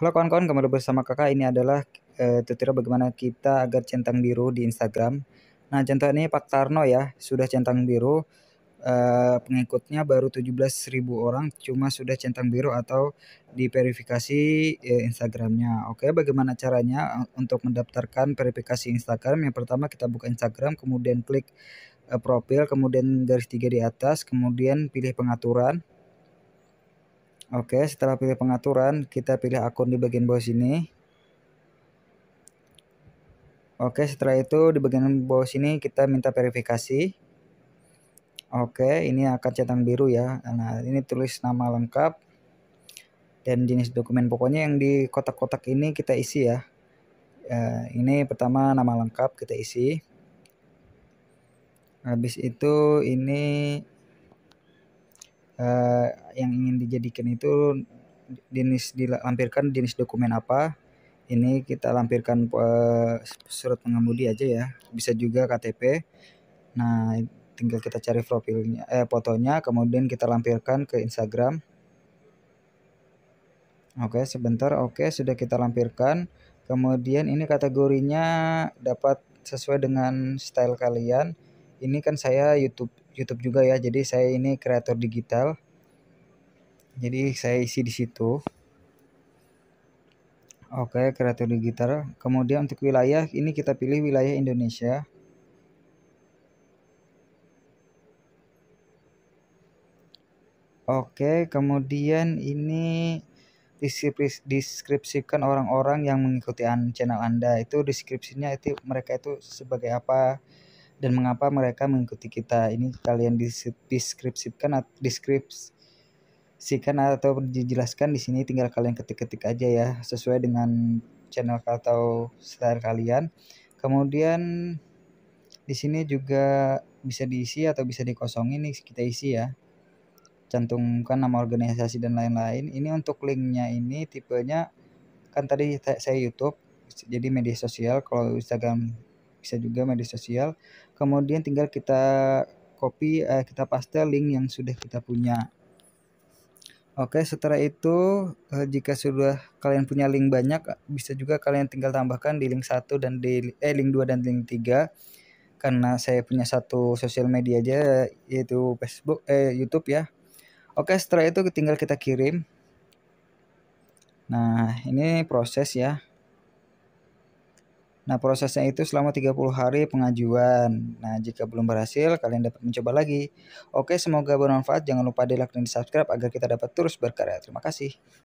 Halo kawan-kawan, kembali bersama kakak. Ini adalah uh, tutorial bagaimana kita agar centang biru di Instagram. Nah, contoh ini Pak Tarno ya, sudah centang biru. Uh, pengikutnya baru 17.000 orang, cuma sudah centang biru atau diverifikasi uh, Instagramnya. Oke, bagaimana caranya untuk mendaftarkan verifikasi Instagram? Yang pertama kita buka Instagram, kemudian klik uh, profil, kemudian garis tiga di atas, kemudian pilih pengaturan. Oke, setelah pilih pengaturan, kita pilih akun di bagian bawah sini. Oke, setelah itu di bagian bawah sini kita minta verifikasi. Oke, ini akan centang biru ya. Nah, ini tulis nama lengkap dan jenis dokumen. Pokoknya yang di kotak-kotak ini kita isi ya. Eh, ini pertama nama lengkap kita isi. Habis itu ini eh, yang ingin dijadikan itu jenis dilampirkan jenis dokumen apa ini kita lampirkan uh, surat pengemudi aja ya bisa juga KTP nah tinggal kita cari profilnya eh fotonya kemudian kita lampirkan ke Instagram Oke sebentar oke sudah kita lampirkan kemudian ini kategorinya dapat sesuai dengan style kalian ini kan saya YouTube YouTube juga ya jadi saya ini kreator digital jadi saya isi di situ Oke, kreator digital. Kemudian untuk wilayah, ini kita pilih wilayah Indonesia. Oke, kemudian ini deskripsikan orang-orang yang mengikuti channel Anda. Itu deskripsinya itu mereka itu sebagai apa dan mengapa mereka mengikuti kita. Ini kalian deskripsikan deskripsi saksikan atau dijelaskan di sini tinggal kalian ketik-ketik aja ya sesuai dengan channel atau style kalian. Kemudian di sini juga bisa diisi atau bisa dikosongin nih kita isi ya. Cantumkan nama organisasi dan lain-lain. Ini untuk linknya ini tipenya kan tadi saya YouTube jadi media sosial kalau Instagram bisa juga media sosial. Kemudian tinggal kita copy eh, kita paste link yang sudah kita punya. Oke, setelah itu eh, jika sudah kalian punya link banyak, eh, bisa juga kalian tinggal tambahkan di link 1 dan di eh link 2 dan link 3. Karena saya punya satu sosial media aja yaitu Facebook eh YouTube ya. Oke, setelah itu tinggal kita kirim. Nah, ini proses ya. Nah, prosesnya itu selama 30 hari pengajuan. Nah, jika belum berhasil, kalian dapat mencoba lagi. Oke, semoga bermanfaat. Jangan lupa di like dan di subscribe agar kita dapat terus berkarya. Terima kasih.